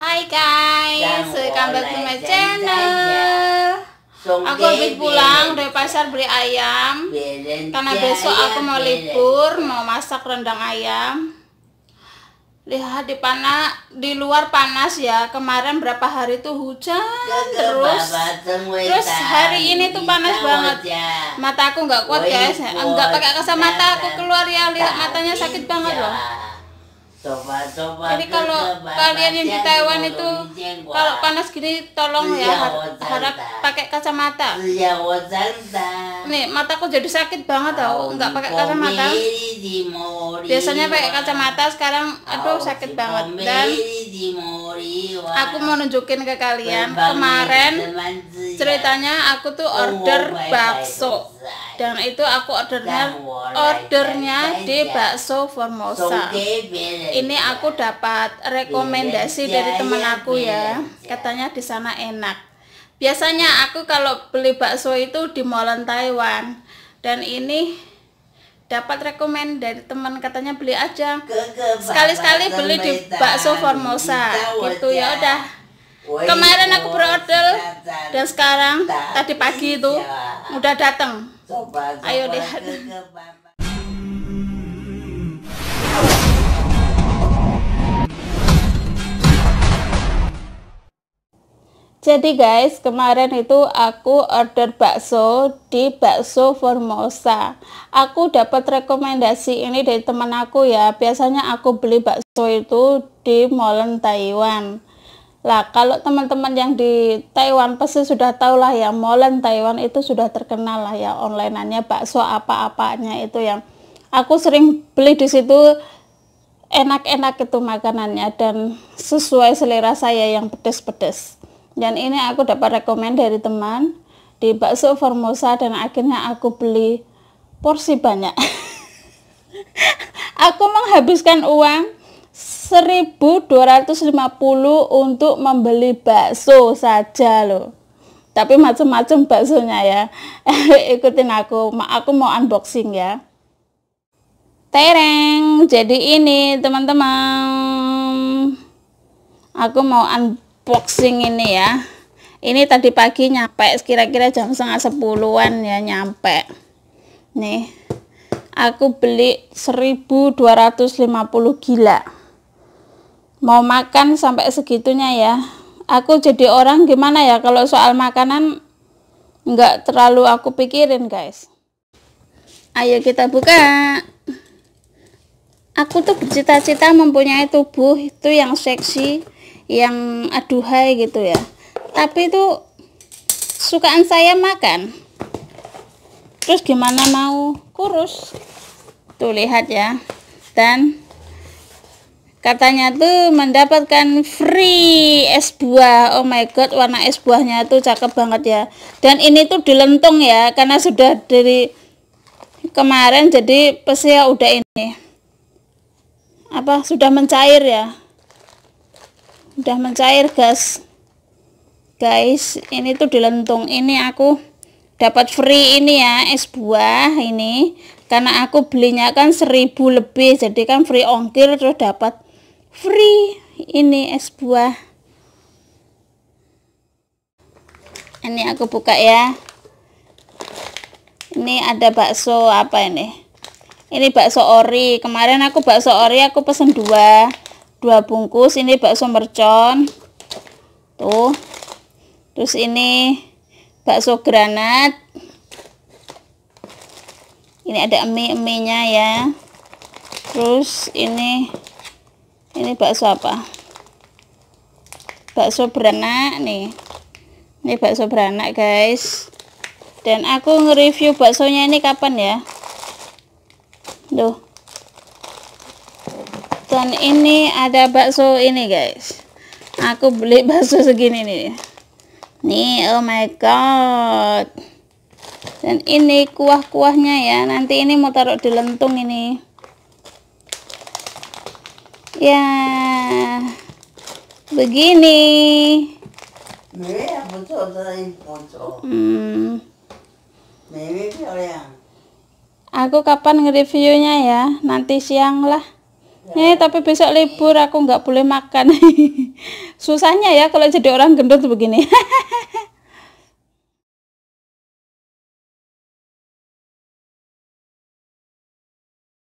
Hai guys, welcome back to my channel. Aku habis pulang dari pasar beli ayam Karena besok aku mau libur, mau masak rendang ayam Lihat di panas, di luar panas ya Kemarin berapa hari tuh hujan terus Terus hari ini tuh panas banget Mata aku nggak kuat guys Nggak pakai kacamata aku keluar ya Lihat matanya sakit banget loh Coba, coba, Jadi kalau kalian yang di Taiwan itu kalau panas gini tolong ya iya, harap pakai kacamata. Iya, Nih mataku jadi sakit banget tau nggak pakai kacamata. Biasanya pakai kacamata sekarang aduh sakit banget dan aku mau nunjukin ke kalian kemarin ceritanya aku tuh oh, order bakso dan itu aku ordernya ordernya di bakso Formosa ini aku dapat iya, rekomendasi iya, dari iya, teman aku ya katanya di sana enak biasanya aku kalau beli bakso itu di Molen Taiwan dan ini dapat rekomend dari teman katanya beli aja sekali-sekali beli di bakso Formosa gitu ya udah kemarin aku berorder dan sekarang tadi pagi itu udah datang Ayo deh. Jadi guys, kemarin itu aku order bakso di Bakso Formosa. Aku dapat rekomendasi ini dari teman aku ya. Biasanya aku beli bakso itu di Molen Taiwan. Lah kalau teman-teman yang di Taiwan pasti sudah tahu lah ya molen Taiwan itu sudah terkenal lah ya onlineannya bakso apa-apanya itu yang aku sering beli di situ enak-enak itu makanannya dan sesuai selera saya yang pedes-pedes. Dan ini aku dapat rekomend dari teman di bakso Formosa dan akhirnya aku beli porsi banyak. aku menghabiskan uang 1250 untuk membeli bakso saja loh tapi macam-macam baksonya ya ikutin aku aku mau unboxing ya tereng jadi ini teman-teman aku mau unboxing ini ya ini tadi pagi nyampe kira-kira jam setengah sepuluhan ya nyampe nih aku beli 1250 gila mau makan sampai segitunya ya aku jadi orang gimana ya kalau soal makanan nggak terlalu aku pikirin guys ayo kita buka aku tuh bercita-cita mempunyai tubuh itu yang seksi yang aduhai gitu ya tapi itu sukaan saya makan terus gimana mau kurus tuh lihat ya dan katanya tuh mendapatkan free es buah oh my god warna es buahnya tuh cakep banget ya dan ini tuh dilentung ya karena sudah dari kemarin jadi pesnya udah ini apa sudah mencair ya udah mencair guys guys ini tuh dilentung ini aku dapat free ini ya es buah ini karena aku belinya kan seribu lebih jadi kan free ongkir terus dapat free ini es buah ini aku buka ya ini ada bakso apa ini ini bakso ori kemarin aku bakso ori aku pesen dua dua bungkus ini bakso mercon tuh terus ini bakso granat ini ada mie eminya ya terus ini ini bakso apa bakso beranak nih ini bakso beranak guys dan aku nge-review baksonya ini kapan ya Duh. Dan ini ada bakso ini guys. Aku beli bakso segini nih. Nih, oh my god. Dan ini kuah-kuahnya ya. Nanti ini mau taruh di lentung ini. Ya, begini. Hmm. Aku kapan nge-reviewnya ya? Nanti siang lah. Ya. Eh, tapi besok libur aku nggak boleh makan. Susahnya ya kalau jadi orang gendut begini.